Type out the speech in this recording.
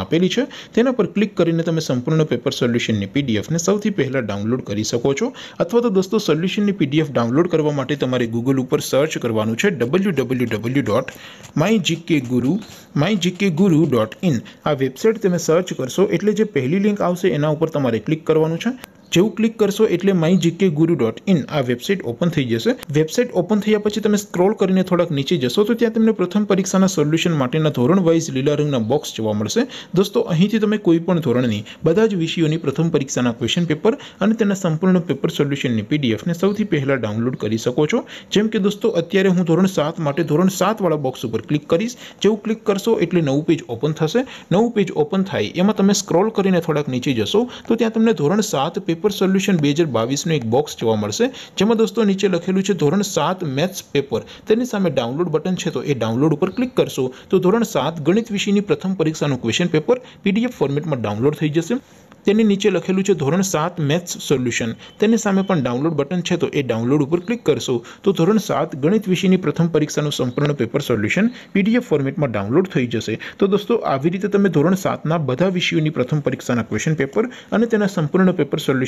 આપેલી છે તેના પર ક્લિક કરીને તમે સંપૂર્ણ પેપર સોલ્યુશન ની પીડીએફ ને સૌથી પહેલા ડાઉનલોડ કરી શકો છો અથવા તો દોસ્તો સોલ્યુશન ની પીડીએફ ડાઉનલોડ કરવા માટે તમારે Google ઉપર સર્ચ કરવાનું છે www.mygkguru mygkguru.in આ વેબસાઈટ તમે સર્ચ કરશો એટલે જે પહેલી લિંક આવશે એના ઉપર તમારે ક્લિક કરવાનું છે જેવું ક્લિક કરશો એટલે mygkguru.in આ વેબસાઈટ ઓપન થઈ જશે વેબસાઈટ ઓપન થયા પછી તમે સ્ક્રોલ કરીને થોડક નીચે જશો તો ત્યાં તમને પ્રથમ પરીક્ષાના સોલ્યુશન માટેના ધોરણ વાઈસ લીલરંગના બોક્સ જોવા મળશે દોસ્તો અહીંથી તમે કોઈપણ ધોરણની બધા જ વિષયોની પ્રથમ પરીક્ષાના ક્વેશ્ચન પેપર અને તેના સંપૂર્ણનો પેપર સોલ્યુશનની પીડીએફ ને સૌથી પહેલા ડાઉનલોડ કરી શકો છો જેમ કે દોસ્તો અત્યારે હું ધોરણ 7 માટે ધોરણ 7 વાળા બોક્સ ઉપર ક્લિક કરશો જેવું ક્લિક કરશો એટલે નવું પેજ ઓપન થશે નવું પેજ ઓપન થઈ એમાં તમે સ્ક્રોલ કરીને થોડક નીચે જશો તો ત્યાં તમને ધોરણ 7 પર સોલ્યુશન 2022 નો એક બોક્સ જોવા મળશે જેમ કે દોસ્તો નીચે લખેલું છે ધોરણ 7 મેથ્સ પેપર તેની સામે ડાઉનલોડ બટન છે તો એ ડાઉનલોડ ઉપર ક્લિક કરશો તો ધોરણ 7 ગણિત વિષયની પ્રથમ પરીક્ષાનું ક્વેશ્ચન પેપર પીડીએફ ફોર્મેટમાં ડાઉનલોડ થઈ જશે તેની નીચે લખેલું છે ધોરણ 7 મેથ્સ સોલ્યુશન તેની સામે પણ ડાઉનલોડ બટન છે તો એ ડાઉનલોડ ઉપર ક્લિક કરશો તો ધોરણ 7 ગણિત વિષયની પ્રથમ પરીક્ષાનું સંપૂર્ણ પેપર સોલ્યુશન પીડીએફ ફોર્મેટમાં ડાઉનલોડ થઈ જશે તો દોસ્તો આવી રીતે તમે ધોરણ 7 ના બધા વિષયોની પ્રથમ પરીક્ષાના ક્વેશ્ચન પેપર અને તેના સંપૂર્ણ પેપર સોલ્યુશન